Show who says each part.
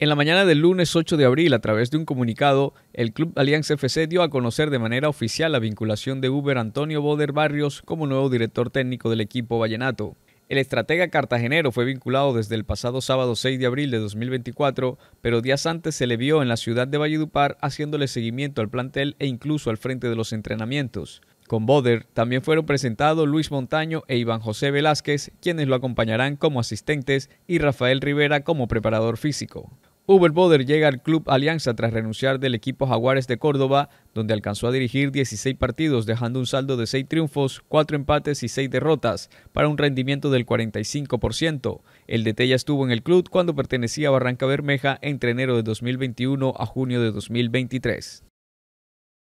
Speaker 1: En la mañana del lunes 8 de abril, a través de un comunicado, el Club Alianza FC dio a conocer de manera oficial la vinculación de Uber Antonio Boder Barrios como nuevo director técnico del equipo vallenato. El estratega cartagenero fue vinculado desde el pasado sábado 6 de abril de 2024, pero días antes se le vio en la ciudad de Valledupar haciéndole seguimiento al plantel e incluso al frente de los entrenamientos. Con Boder también fueron presentados Luis Montaño e Iván José Velázquez, quienes lo acompañarán como asistentes, y Rafael Rivera como preparador físico. Uber Boder llega al club Alianza tras renunciar del equipo Jaguares de Córdoba, donde alcanzó a dirigir 16 partidos, dejando un saldo de 6 triunfos, 4 empates y 6 derrotas, para un rendimiento del 45%. El DT estuvo en el club cuando pertenecía a Barranca Bermeja entre enero de 2021 a junio de 2023.